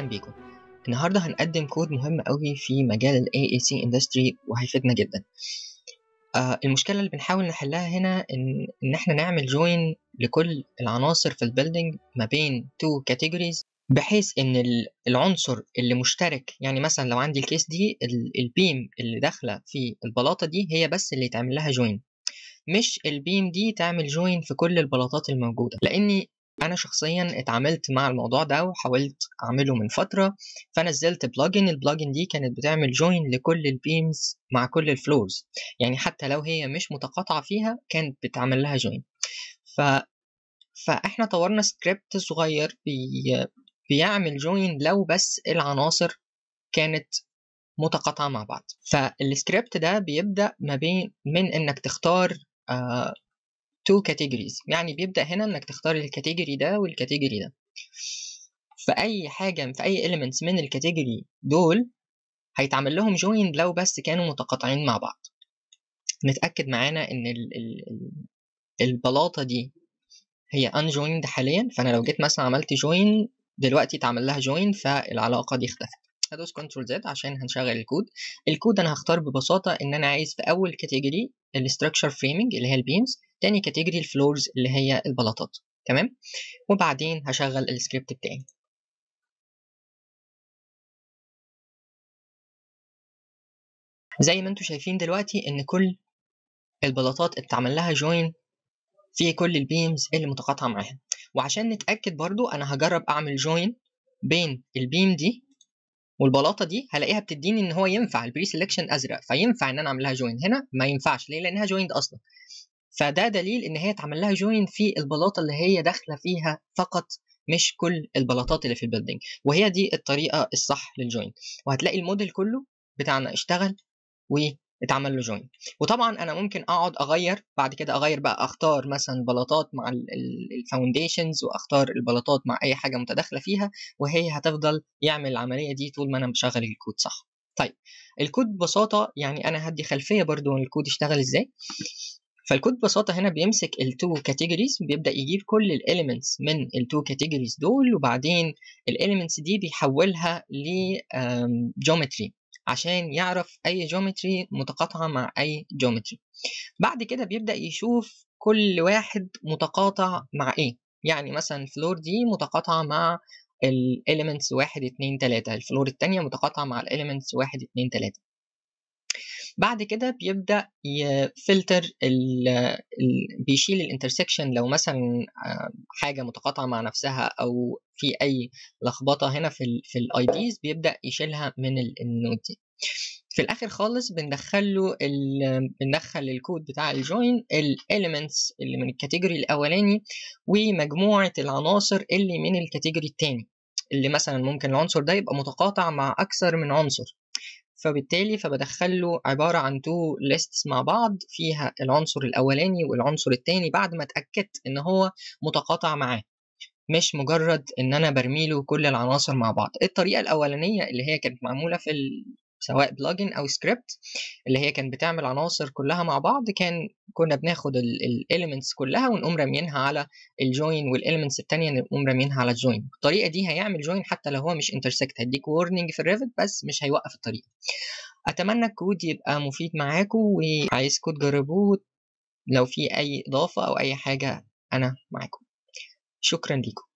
اهلا بيكم النهارده هنقدم كود مهم قوي في مجال الـ AAC Industry وهيفيدنا جدا آه المشكلة اللي بنحاول نحلها هنا إن, إن إحنا نعمل جوين لكل العناصر في البيلدينج ما بين تو categories بحيث إن العنصر اللي مشترك يعني مثلا لو عندي الكيس دي البيم اللي داخلة في البلاطة دي هي بس اللي يتعمل لها جوين مش البيم دي تعمل جوين في كل البلاطات الموجودة لأن انا شخصيا اتعاملت مع الموضوع ده وحاولت اعمله من فتره فنزلت بلجن البلجن دي كانت بتعمل جوين لكل البيمز مع كل الفلوز يعني حتى لو هي مش متقاطعه فيها كانت بتعمل لها جوين ف فاحنا طورنا سكريبت صغير بي... بيعمل جوين لو بس العناصر كانت متقاطعة مع بعض فالسكريبت ده بيبدأ ما بين من إنك تختار آه، تو كاتيجوريز يعني بيبدا هنا انك تختار الكاتيجوري ده والكاتيجوري ده في اي حاجه في اي elements من الكاتيجوري دول هيتعمل لهم جوين لو بس كانوا متقاطعين مع بعض نتاكد معانا ان الـ الـ البلاطه دي هي unjoined حاليا فانا لو جيت مثلا عملت join دلوقتي اتعمل لها join فالعلاقه دي اختفت هدوس كنترول زد عشان هنشغل الكود الكود انا هختار ببساطه ان انا عايز في اول كاتيجوري الاستراكشر فريمنج اللي هي البيمز تاني كاتيجوري الفلورز اللي هي البلاطات تمام وبعدين هشغل السكريبت بتاعي زي ما انتم شايفين دلوقتي ان كل البلاطات اتعمل لها جوين في كل البيمز اللي متقاطعه معاها وعشان نتاكد برضو انا هجرب اعمل جوين بين البيم دي والبلاطه دي هلاقيها بتديني ان هو ينفع البري سيلكشن ازرق فينفع ان انا اعمل لها جوين هنا ما ينفعش ليه لانها جويند اصلا فده دليل ان هي اتعمل لها جوين في البلاطه اللي هي داخله فيها فقط مش كل البلاطات اللي في البيلدنج وهي دي الطريقه الصح للجوين وهتلاقي الموديل كله بتاعنا اشتغل واتعمل له جوين وطبعا انا ممكن اقعد اغير بعد كده اغير بقى اختار مثلا بلاطات مع الفاونديشنز واختار البلاطات مع اي حاجه متداخله فيها وهي هتفضل يعمل العمليه دي طول ما انا بشغل الكود صح طيب الكود ببساطه يعني انا هدي خلفيه برضو عن الكود اشتغل ازاي فالكود ببساطه هنا بيمسك two كاتيجوريز بيبدا يجيب كل elements من two كاتيجوريز دول وبعدين elements دي بيحولها geometry عشان يعرف اي جيومتري متقاطعه مع اي جيومتري بعد كده بيبدا يشوف كل واحد متقاطع مع ايه يعني مثلا الفلور دي متقاطعه مع elements واحد اتنين تلاتة الفلور التانية متقاطعة مع elements واحد اتنين تلاتة بعد كده بيبدا يفلتر ال الـ بيشيل الانترسكشن لو مثلا آه، حاجه متقاطعه مع نفسها او في اي لخبطه هنا في الـ في الاي ديز بيبدا يشيلها من النود دي في الاخر خالص بندخل له بندخل الكود بتاع الجوين الاليمنتس اللي من الكاتيجوري الاولاني ومجموعه العناصر اللي من الكاتيجوري الثاني اللي مثلا ممكن العنصر ده يبقى متقاطع مع اكثر من عنصر فبالتالي فبدخل له عبارة عن تو ليستس مع بعض فيها العنصر الأولاني والعنصر التاني بعد ما اتأكدت إن هو متقاطع معاه مش مجرد إن أنا برميله كل العناصر مع بعض الطريقة الأولانية اللي هي كانت معمولة في سواء بلجن او سكريبت اللي هي كانت بتعمل عناصر كلها مع بعض كان كنا بناخد الاليمنتس كلها ونقوم راميينها على الجوين والاليمنتس الثانيه نقوم راميينها على الجوين الطريقه دي هيعمل جوين حتى لو هو مش انترسكت هيديك وورنينج في الريفت بس مش هيوقف الطريق اتمنى الكود يبقى مفيد معاكم وعايزكم تجربوه لو في اي اضافه او اي حاجه انا معاكم شكرا ليكم